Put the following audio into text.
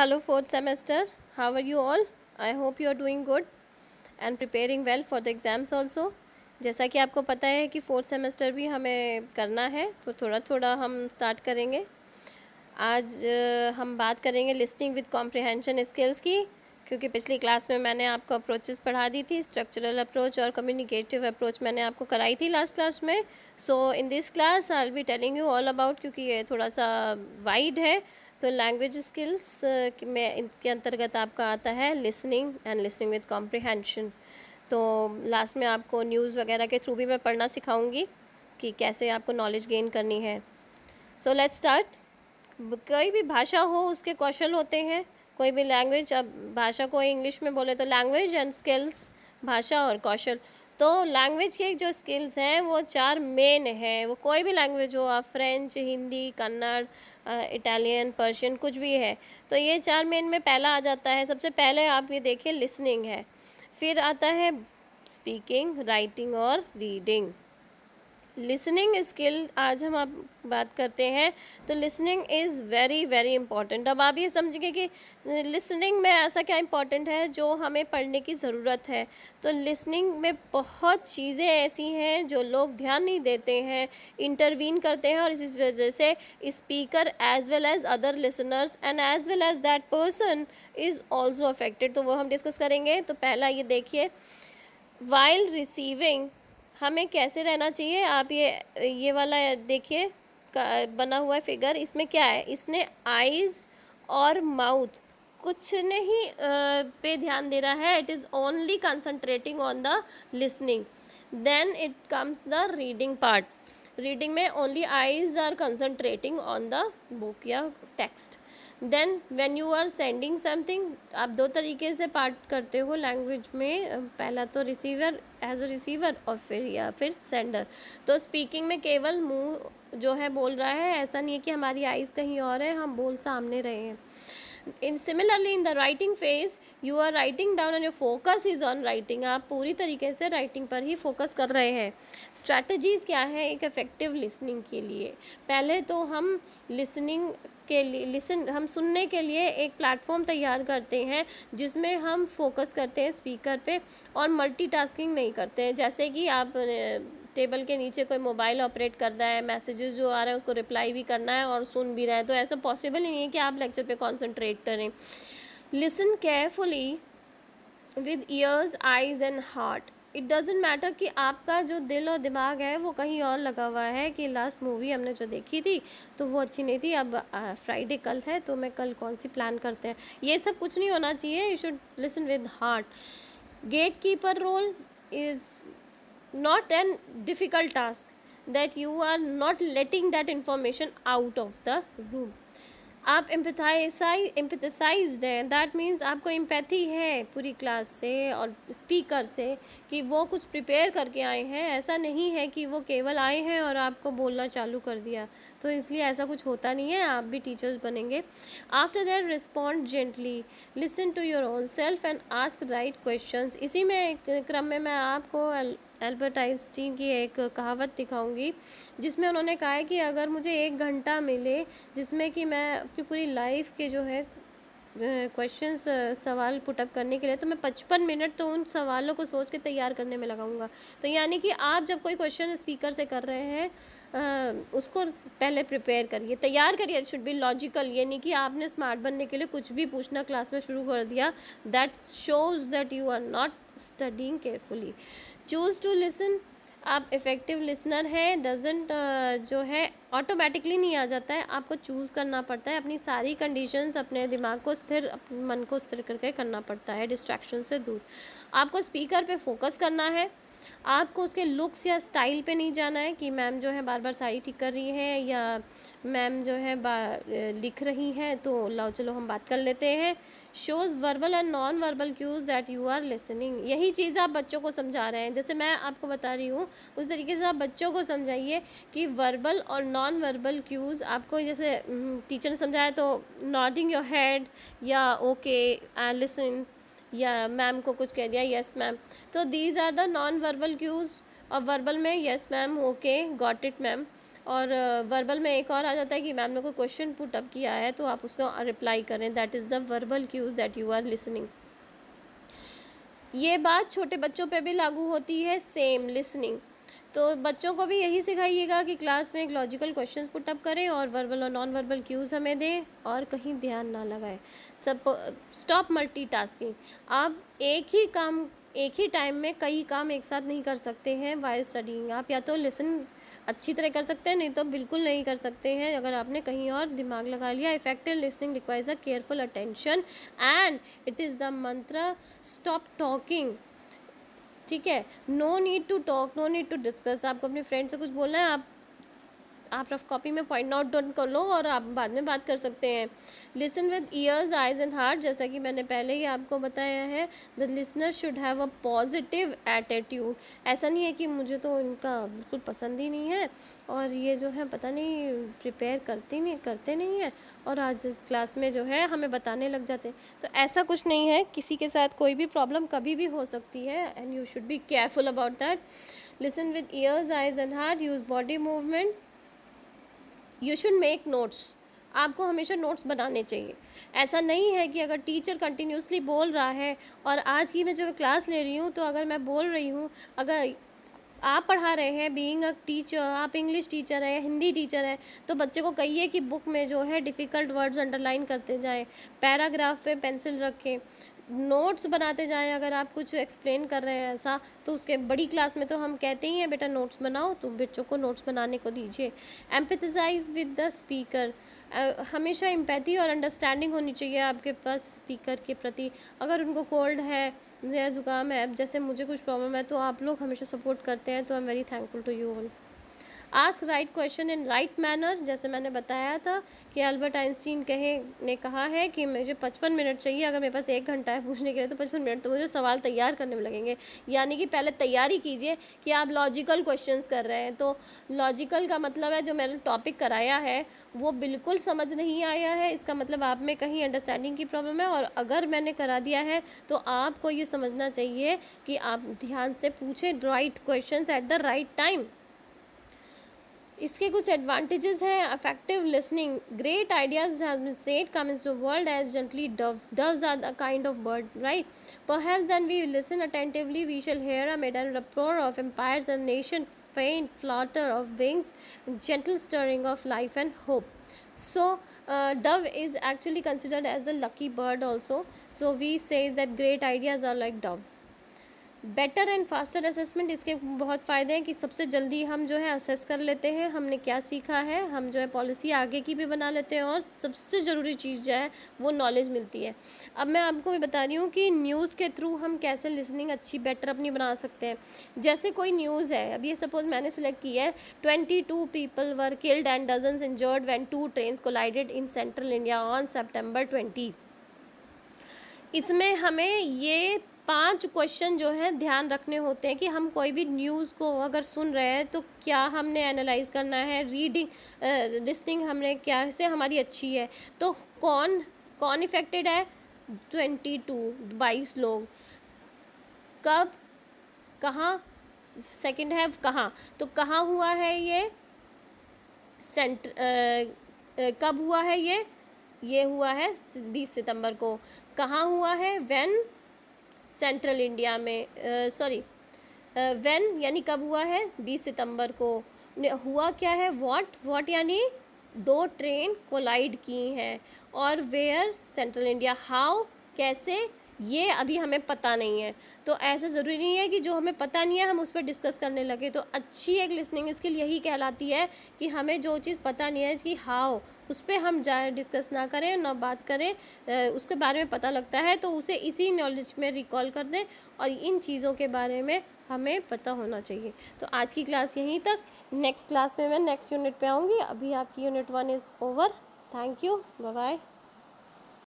hello fourth semester how are you all i hope you are doing good and preparing well for the exams also जैसा कि आपको पता है कि fourth semester भी हमें करना है तो थोड़ा थोड़ा हम स्टार्ट करेंगे आज हम बात करेंगे लिस्टिंग विद कॉम्प्रिहेंशन स्किल्स की क्योंकि पिछली क्लास में मैंने आपको अप्रोचेस पढ़ा दी थी स्ट्रक्चरल अप्रोच और कम्युनिकेटिव अप्रोच मैंने आपको कराई थी लास्ट क्लास में so in this class I be telling you all about क्योंकि ये थोड़ा सा वाइड है तो लैंग्वेज स्किल्स में इनके अंतर्गत आपका आता है listening and listening with comprehension तो लास्ट में आपको न्यूज़ वगैरह के थ्रू भी मैं पढ़ना सिखाऊंगी कि कैसे आपको नॉलेज गेन करनी है सो लेट्स स्टार्ट कोई भी भाषा हो उसके कौशल होते हैं कोई भी लैंग्वेज अब भाषा को इंग्लिश में बोले तो लैंग्वेज एंड स्किल्स भाषा और कौशल तो लैंग्वेज के जो स्किल्स हैं वो चार मेन हैं वो कोई भी लैंग्वेज हो आप French Hindi Kannada Italian Persian कुछ भी है तो ये चार मेन में पहला आ जाता है सबसे पहले आप ये देखिए लिसनिंग है फिर आता है स्पीकिंग राइटिंग और रीडिंग लिसनिंग स्किल आज हम आप बात करते हैं तो listening is very very important अब आप ये समझेंगे कि लिसनिंग में ऐसा क्या इंपॉर्टेंट है जो हमें पढ़ने की ज़रूरत है तो लिसनिंग में बहुत चीज़ें ऐसी हैं जो लोग ध्यान नहीं देते हैं इंटरवीन करते हैं और इस वजह से speaker as well as other listeners and as well as that person is also affected तो वो हम डिस्कस करेंगे तो पहला ये देखिए वाइल रिसीविंग हमें कैसे रहना चाहिए आप ये ये वाला देखिए बना हुआ फिगर इसमें क्या है इसने आइज़ और माउथ कुछ नहीं पे ध्यान दे रहा है it is only concentrating on the listening then it comes the reading part reading में only eyes are concentrating on the book या text then when you are sending something आप दो तरीके से पार्ट करते हो लैंग्वेज में पहला तो रिसीवर एज अ रिसीवर और फिर या फिर सेंडर तो स्पीकिंग में केवल मुंह जो है बोल रहा है ऐसा नहीं है कि हमारी आइज़ कहीं और है हम बोल सामने रहे हैं in similarly in the writing phase you are writing down and your focus is on writing आप पूरी तरीके से राइटिंग पर ही फोकस कर रहे हैं स्ट्रैटेजीज़ क्या है एक इफ़ेक्टिव लिसनिंग के लिए पहले तो हम लिसनिंग के लिए लिसन हम सुनने के लिए एक प्लेटफॉर्म तैयार करते हैं जिसमें हम फोकस करते हैं स्पीकर पे और मल्टीटास्किंग नहीं करते हैं जैसे कि आप टेबल के नीचे कोई मोबाइल ऑपरेट कर रहा है मैसेजेस जो आ रहे हैं उसको रिप्लाई भी करना है और सुन भी रहा है तो ऐसा पॉसिबल नहीं है कि आप लेक्चर पर कॉन्सनट्रेट करें listen carefully with ears eyes and heart it doesn't matter कि आपका जो दिल और दिमाग है वो कहीं और लगा हुआ है कि लास्ट मूवी हमने जो देखी थी तो वो अच्छी नहीं थी अब फ्राइडे कल है तो मैं कल कौन सी प्लान करते हैं ये सब कुछ नहीं होना चाहिए you should listen with heart gate keeper role is not an difficult task that you are not letting that information out of the room आप एम्पथाइज हैं दैट मीन्स आपको एम्पैथी है पूरी क्लास से और स्पीकर से कि वो कुछ प्रिपेयर करके आए हैं ऐसा नहीं है कि वो केवल आए हैं और आपको बोलना चालू कर दिया तो इसलिए ऐसा कुछ होता नहीं है आप भी टीचर्स बनेंगे after that respond gently listen to your own self and ask the right question इसी में क्रम में मैं आपको एल्बर्ट आइंस्टीन की एक कहावत दिखाऊंगी जिसमें उन्होंने कहा है कि अगर मुझे एक घंटा मिले जिसमें कि मैं अपनी पूरी लाइफ के जो है क्वेश्चन सवाल पुटअप करने के लिए तो मैं पचपन मिनट तो उन सवालों को सोच के तैयार करने में लगाऊंगा तो यानी कि आप जब कोई क्वेश्चन स्पीकर से कर रहे हैं उसको पहले प्रिपेयर करिए तैयार करिए इट शुड बी लॉजिकल यानी कि आपने स्मार्ट बनने के लिए कुछ भी पूछना क्लास में शुरू कर दिया that shows that you are not studying carefully choose to listen आप इफ़ेक्टिव लिसनर हैं डजेंट uh, जो है ऑटोमेटिकली नहीं आ जाता है आपको चूज़ करना पड़ता है अपनी सारी कंडीशंस अपने दिमाग को स्थिर मन को स्थिर करके करना पड़ता है डिस्ट्रैक्शन से दूर आपको स्पीकर पे फोकस करना है आपको उसके लुक्स या स्टाइल पे नहीं जाना है कि मैम जो है बार बार साड़ी ठीक कर रही है या मैम जो है लिख रही हैं तो लाओ चलो हम बात कर लेते हैं shows verbal and non verbal cues that you are listening यही चीज़ आप बच्चों को समझा रहे हैं जैसे मैं आपको बता रही हूँ उस तरीके से आप बच्चों को समझाइए कि वर्बल और नॉन वर्बल क्यूज़ आपको जैसे टीचर हम्म, ने समझाया तो नॉटिंग योर हैड या ओके आई लिसन या मैम को कुछ कह दिया यस मैम तो these are the non verbal cues और वर्बल में yes ma'am okay got it ma'am और वर्बल में एक और आ जाता है कि मैम ने कोई क्वेश्चन पुट अप किया है तो आप उसको रिप्लाई uh, करें that is the verbal cues that you are listening ये बात छोटे बच्चों पे भी लागू होती है सेम लिसनिंग तो बच्चों को भी यही सिखाइएगा कि क्लास में एक लॉजिकल क्वेश्चन पुटअप करें और वर्बल और नॉन वर्बल क्यूज़ हमें दें और कहीं ध्यान ना लगाए सब स्टॉप मल्टी टास्किंग आप एक ही काम एक ही टाइम में कई काम एक साथ नहीं कर सकते हैं वायर स्टडिंग आप या तो लेसन अच्छी तरह कर सकते हैं नहीं तो बिल्कुल नहीं कर सकते हैं अगर आपने कहीं और दिमाग लगा लिया effective listening requires a careful attention and it is the mantra stop talking ठीक है no need to talk no need to discuss आपको अपने फ्रेंड से कुछ बोलना है आप आप रफ कॉपी में पॉइंट आउट डाउन कर लो और आप बाद में बात कर सकते हैं listen with ears eyes and heart जैसा कि मैंने पहले ही आपको बताया है the listener should have a positive attitude ऐसा नहीं है कि मुझे तो इनका बिल्कुल पसंद ही नहीं है और ये जो है पता नहीं प्रिपेयर करती नहीं करते नहीं हैं और आज क्लास में जो है हमें बताने लग जाते हैं तो ऐसा कुछ नहीं है किसी के साथ कोई भी प्रॉब्लम कभी भी हो सकती है and you should be careful about that listen with ears eyes and heart use body movement you should make notes आपको हमेशा नोट्स बनाने चाहिए ऐसा नहीं है कि अगर टीचर कंटिन्यूसली बोल रहा है और आज की मैं जो क्लास ले रही हूँ तो अगर मैं बोल रही हूँ अगर आप पढ़ा रहे हैं बीइंग अ टीचर आप इंग्लिश टीचर है हिंदी टीचर है तो बच्चे को कहिए कि बुक में जो है डिफ़िकल्ट वर्ड्स अंडरलाइन करते जाएं पैराग्राफ पे पेंसिल रखें नोट्स बनाते जाएं अगर आप कुछ एक्सप्लेन कर रहे हैं ऐसा तो उसके बड़ी क्लास में तो हम कहते ही हैं बेटा नोट्स बनाओ तो बच्चों को नोट्स बनाने को दीजिए एम्पेथिसाइज विद द स्पीकर हमेशा एम्पैथी और अंडरस्टैंडिंग होनी चाहिए आपके पास स्पीकर के प्रति अगर उनको कोल्ड है ज़ुकाम ऐप जैसे मुझे कुछ प्रॉब्लम है तो आप लोग हमेशा सपोर्ट करते हैं तो I am very thankful to you all ask right question in right manner जैसे मैंने बताया था कि अल्बर्ट आइंस्टीन कहे ने कहा है कि मुझे पचपन मिनट चाहिए अगर मेरे पास एक घंटा है पूछने के लिए तो पचपन मिनट तो मुझे सवाल तैयार करने में लगेंगे यानी कि पहले तैयारी कीजिए कि आप लॉजिकल क्वेश्चन कर रहे हैं तो लॉजिकल का मतलब है जो मैंने टॉपिक कराया है वो बिल्कुल समझ नहीं आया है इसका मतलब आप में कहीं अंडरस्टैंडिंग की प्रॉब्लम है और अगर मैंने करा दिया है तो आपको ये समझना चाहिए कि आप ध्यान से पूछें right questions at the right time इसके कुछ एडवांटेजेस हैं effective listening great ideas said come is world as gently doves are the kind of bird right perhaps then we listen attentively we shall hear a mid and roar of empires and nation faint flutter of wings gentle stirring of life and hope so dove is actually considered as a lucky bird also so we says that great ideas are like doves better and faster assessment इसके बहुत फ़ायदे हैं कि सबसे जल्दी हम जो है असेस कर लेते हैं हमने क्या सीखा है हम जो है पॉलिसी आगे की भी बना लेते हैं और सबसे ज़रूरी चीज़ जो है वो नॉलेज मिलती है अब मैं आपको भी बता रही हूँ कि न्यूज़ के थ्रू हम कैसे लिसनिंग अच्छी बेटर अपनी बना सकते हैं जैसे कोई न्यूज़ है अब ये सपोज़ मैंने सेलेक्ट की है twenty two people were killed and dozen injured when two train collided in central India on September twenty इसमें हमें ये पांच क्वेश्चन जो हैं ध्यान रखने होते हैं कि हम कोई भी न्यूज़ को अगर सुन रहे हैं तो क्या हमने एनालाइज करना है रीडिंग लिस्टिंग हमने क्या से हमारी अच्छी है तो कौन कौन इफ़ेक्टेड है ट्वेंटी टू बाईस लोग कब कहाँ सेकंड है कहाँ तो कहाँ हुआ है ये सेंटर कब हुआ है ये ये हुआ है बीस सितंबर को कहाँ हुआ है वेन सेंट्रल इंडिया में सॉरी व्हेन यानी कब हुआ है 20 सितंबर को हुआ क्या है व्हाट व्हाट यानी दो ट्रेन कोलाइड की हैं और वेयर सेंट्रल इंडिया हाउ कैसे ये अभी हमें पता नहीं है तो ऐसा ज़रूरी नहीं है कि जो हमें पता नहीं है हम उस पर डिस्कस करने लगे तो अच्छी एक लिसनिंग स्किल यही कहलाती है कि हमें जो चीज़ पता नहीं है कि हाओ उस पर हम जाए डिस्कस ना करें ना बात करें उसके बारे में पता लगता है तो उसे इसी नॉलेज में रिकॉल कर दें और इन चीज़ों के बारे में हमें पता होना चाहिए तो आज की क्लास यहीं तक नेक्स्ट क्लास में मैं नेक्स्ट यूनिट पे आऊँगी अभी आपकी unit one is over thank you bye bye